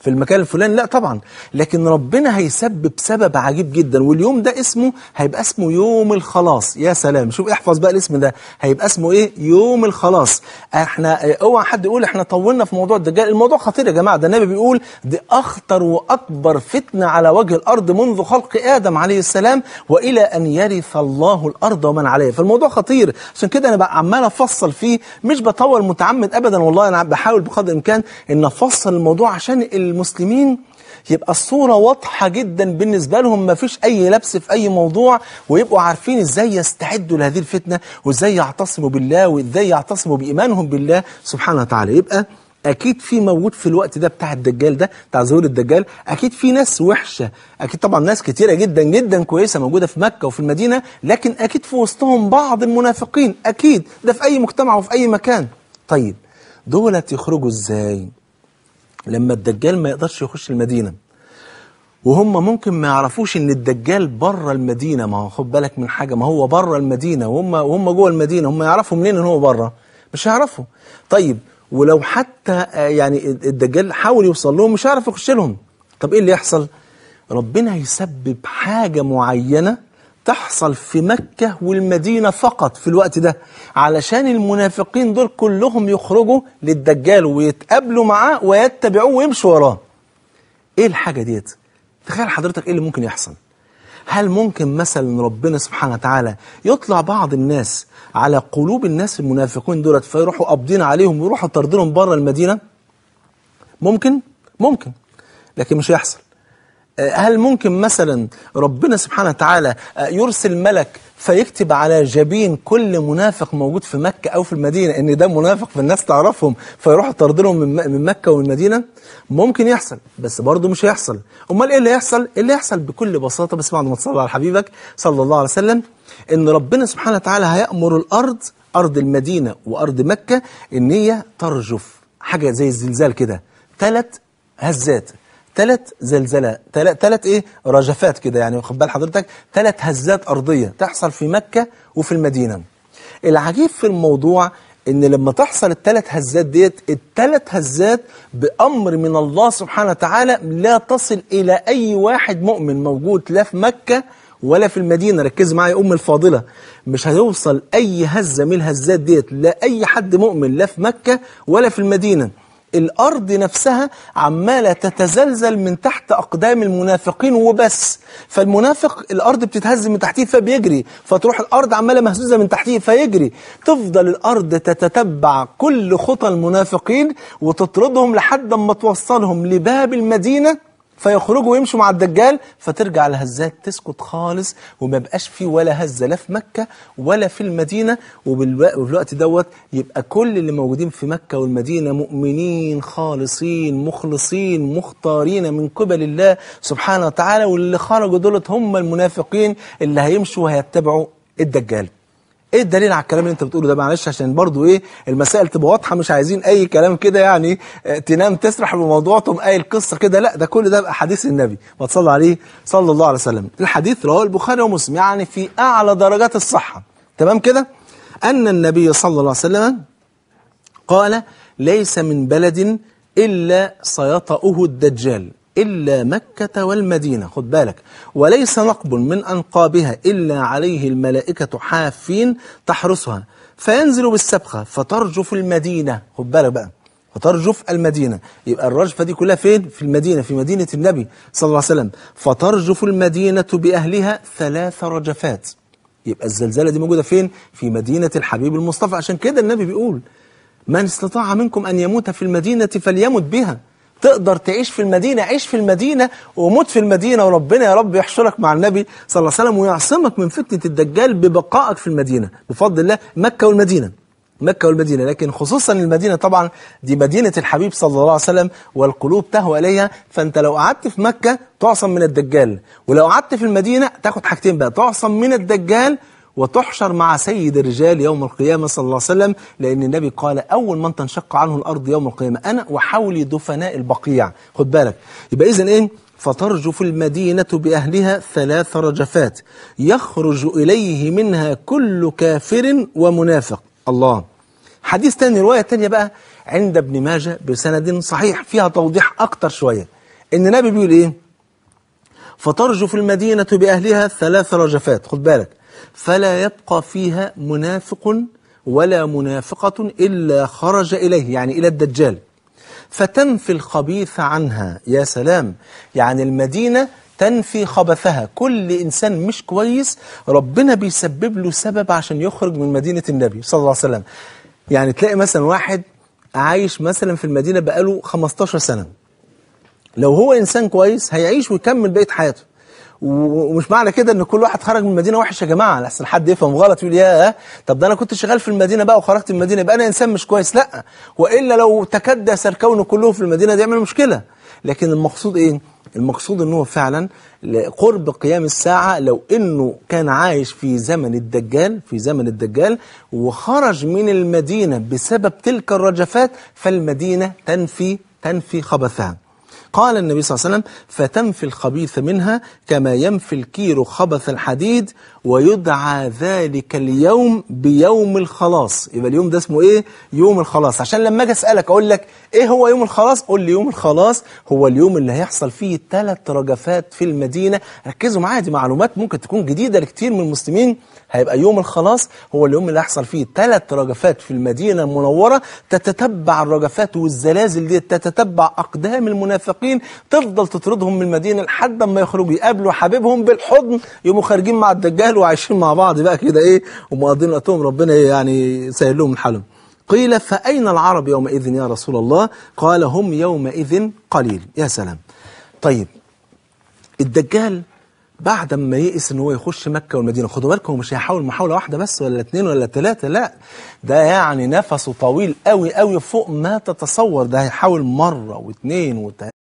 في المكان الفلاني لا طبعا لكن ربنا هيسبب سبب عجيب جدا واليوم ده اسمه هيبقى اسمه يوم الخلاص يا سلام شوف احفظ بقى الاسم ده هيبقى اسمه ايه يوم الخلاص احنا اوعى حد يقول احنا طولنا في موضوع الدجال الموضوع خطير يا جماعه ده النبي بيقول دي اخطر واكبر فتنه على وجه الارض منذ خلق ادم عليه السلام والى ان يرث الله الارض ومن عليها فالموضوع خطير عشان كده انا بقى عمال افصل فيه مش بطول متعمد ابدا والله انا بحاول بقدر الامكان ان افصل الموضوع عشان المسلمين يبقى الصورة واضحة جدا بالنسبة لهم ما فيش أي لبس في أي موضوع ويبقوا عارفين إزاي يستعدوا لهذه الفتنة وإزاي يعتصموا بالله وإزاي يعتصموا بإيمانهم بالله سبحانه وتعالى يبقى اكيد في موجود في الوقت ده بتاع الدجال ده بتاع ظهور الدجال اكيد في ناس وحشه اكيد طبعا ناس كتيره جدا جدا كويسه موجوده في مكه وفي المدينه لكن اكيد في وسطهم بعض المنافقين اكيد ده في اي مجتمع وفي اي مكان طيب دولة يخرجوا ازاي لما الدجال ما يقدرش يخش المدينة وهم ممكن ما يعرفوش ان الدجال بره المدينه ما هو خد بالك من حاجه ما هو بره المدينه وهم وهم جوه المدينه هم يعرفوا منين ان هو بره مش هيعرفوا طيب ولو حتى آه، يعني الدجال حاول يوصل لهم مش هيعرف يخش لهم طب ايه اللي يحصل ربنا يسبب حاجه معينه تحصل في مكة والمدينة فقط في الوقت ده علشان المنافقين دول كلهم يخرجوا للدجال ويتقابلوا معاه ويتبعوه ويمشوا وراه ايه الحاجة ديت تخيل حضرتك ايه اللي ممكن يحصل هل ممكن مثلا ربنا سبحانه وتعالى يطلع بعض الناس على قلوب الناس المنافقين دولت فيروحوا قابضين عليهم ويروحوا طردهم بره المدينة ممكن ممكن لكن مش هيحصل آه، هل ممكن مثلا ربنا سبحانه وتعالى آه، يرسل ملك فيكتب على جبين كل منافق موجود في مكة أو في المدينة إن ده منافق فالناس تعرفهم فيروحوا طاردينهم من مكة والمدينة ممكن يحصل بس برضه مش هيحصل أمال إيه اللي يحصل؟ إيه اللي يحصل بكل بساطة بس بعد ما تصلي على حبيبك صلى الله عليه وسلم إن ربنا سبحانه وتعالى هيأمر الأرض أرض المدينة وأرض مكة إن هي ترجف حاجة زي الزلزال كده ثلاث هزات ثلاث زلزلات ثلاث ايه رجفات كده يعني واخد بال حضرتك ثلاث هزات ارضيه تحصل في مكه وفي المدينه العجيب في الموضوع ان لما تحصل الثلاث هزات ديت الثلاث هزات بامر من الله سبحانه وتعالى لا تصل الى اي واحد مؤمن موجود لا في مكه ولا في المدينه ركز معايا يا ام الفاضله مش هيوصل اي هزه من الهزات ديت لاي حد مؤمن لا في مكه ولا في المدينه الأرض نفسها عمالة تتزلزل من تحت أقدام المنافقين وبس فالمنافق الأرض بتتهز من تحتيه فبيجري فتروح الأرض عمالة مهزوزة من تحتيه فيجري تفضل الأرض تتتبع كل خطى المنافقين وتطردهم لحد ما توصلهم لباب المدينة فيخرجوا ويمشوا مع الدجال فترجع الهزات تسكت خالص وما يبقاش فيه ولا هزه لا في مكه ولا في المدينه وبالوقت دوت يبقى كل اللي موجودين في مكه والمدينه مؤمنين خالصين مخلصين مختارين من قبل الله سبحانه وتعالى واللي خرجوا دولت هم المنافقين اللي هيمشوا وهيتبعوا الدجال ايه الدليل على الكلام اللي انت بتقوله ده معلش عشان برضو ايه المسائل تبقى واضحه مش عايزين اي كلام كده يعني آه، تنام تسرح بموضوع تقوم قايل قصه كده لا ده كل ده بقى حديث النبي ما تصلى عليه صلى الله عليه وسلم الحديث رواه البخاري ومسلم يعني في اعلى درجات الصحه تمام كده ان النبي صلى الله عليه وسلم قال ليس من بلد الا سيطأه الدجال إلا مكة والمدينة خد بالك وليس نقب من أنقابها إلا عليه الملائكة حافين تحرسها فينزل بالسبخة فترجف المدينة خد بالك بقى فترجف المدينة يبقى الرجفة دي كلها فين؟ في المدينة في مدينة النبي صلى الله عليه وسلم فترجف المدينة بأهلها ثلاث رجفات يبقى الزلزلة دي موجودة فين؟ في مدينة الحبيب المصطفى عشان كده النبي بيقول من استطاع منكم أن يموت في المدينة فليمت بها تقدر تعيش في المدينة عيش في المدينة وموت في المدينة وربنا يا رب يحشرك مع النبي صلى الله عليه وسلم ويعصمك من فتنة الدجال ببقائك في المدينة بفضل الله مكة والمدينة مكة والمدينة لكن خصوصا المدينة طبعا دي مدينة الحبيب صلى الله عليه وسلم والقلوب تهوى إليها فأنت لو قعدت في مكة تعصم من الدجال ولو قعدت في المدينة تاخد حاجتين بقى تعصم من الدجال وتحشر مع سيد الرجال يوم القيامة صلى الله عليه وسلم لأن النبي قال أول من تنشق عنه الأرض يوم القيامة أنا وحولي دفناء البقيع خد بالك يبقى إذن إيه فترجف المدينة بأهلها ثلاث رجفات يخرج إليه منها كل كافر ومنافق الله حديث تاني رواية تانية بقى عند ابن ماجة بسند صحيح فيها توضيح أكتر شوية إن النبي بيقول إيه فترجف المدينة بأهلها ثلاث رجفات خد بالك فلا يبقى فيها منافق ولا منافقة إلا خرج إليه يعني إلى الدجال فتنفي الخبيث عنها يا سلام يعني المدينة تنفي خبثها كل إنسان مش كويس ربنا بيسبب له سبب عشان يخرج من مدينة النبي صلى الله عليه وسلم يعني تلاقي مثلا واحد عايش مثلا في المدينة بقاله 15 سنة لو هو إنسان كويس هيعيش ويكمل بقية حياته ومش معنى كده ان كل واحد خرج من المدينه وحش يا جماعه لحسن حد يفهم غلط يقول يا طب ده انا كنت شغال في المدينه بقى وخرجت من المدينه يبقى انا انسان مش كويس لا والا لو تكدس الكون كله في المدينه دي يعمل مشكله لكن المقصود ايه المقصود ان هو فعلا قرب قيام الساعة لو انه كان عايش في زمن الدجال في زمن الدجال وخرج من المدينة بسبب تلك الرجفات فالمدينة تنفي تنفي خبثها قال النبي صلى الله عليه وسلم فتنفي الخبيث منها كما ينفي الكير خبث الحديد ويدعى ذلك اليوم بيوم الخلاص يبقى اليوم ده اسمه ايه يوم الخلاص عشان لما اجي اسالك اقول لك ايه هو يوم الخلاص قول لي يوم الخلاص هو اليوم اللي هيحصل فيه ثلاث رجفات في المدينه ركزوا معايا دي معلومات ممكن تكون جديده لكتير من المسلمين هيبقى يوم الخلاص هو اليوم اللي هيحصل فيه ثلاث رجفات في المدينه المنوره تتتبع الرجفات والزلازل دي تتتبع اقدام المنافقين تفضل تطردهم من المدينه لحد ما يخرجوا يقابلوا حبيبهم بالحضن يقوموا خارجين مع الدجال حلو عايشين مع بعض بقى كده ايه ومقضين وقتهم ربنا يعني سهل لهم من حالهم قيل فأين العرب يومئذ يا رسول الله قال هم يومئذ قليل يا سلام طيب الدجال بعد ما يئس ان هو يخش مكه والمدينه خدوا بالكم مش هيحاول محاوله واحده بس ولا اثنين ولا ثلاثه لا ده يعني نفسه طويل قوي قوي فوق ما تتصور ده هيحاول مره واثنين وثلاثه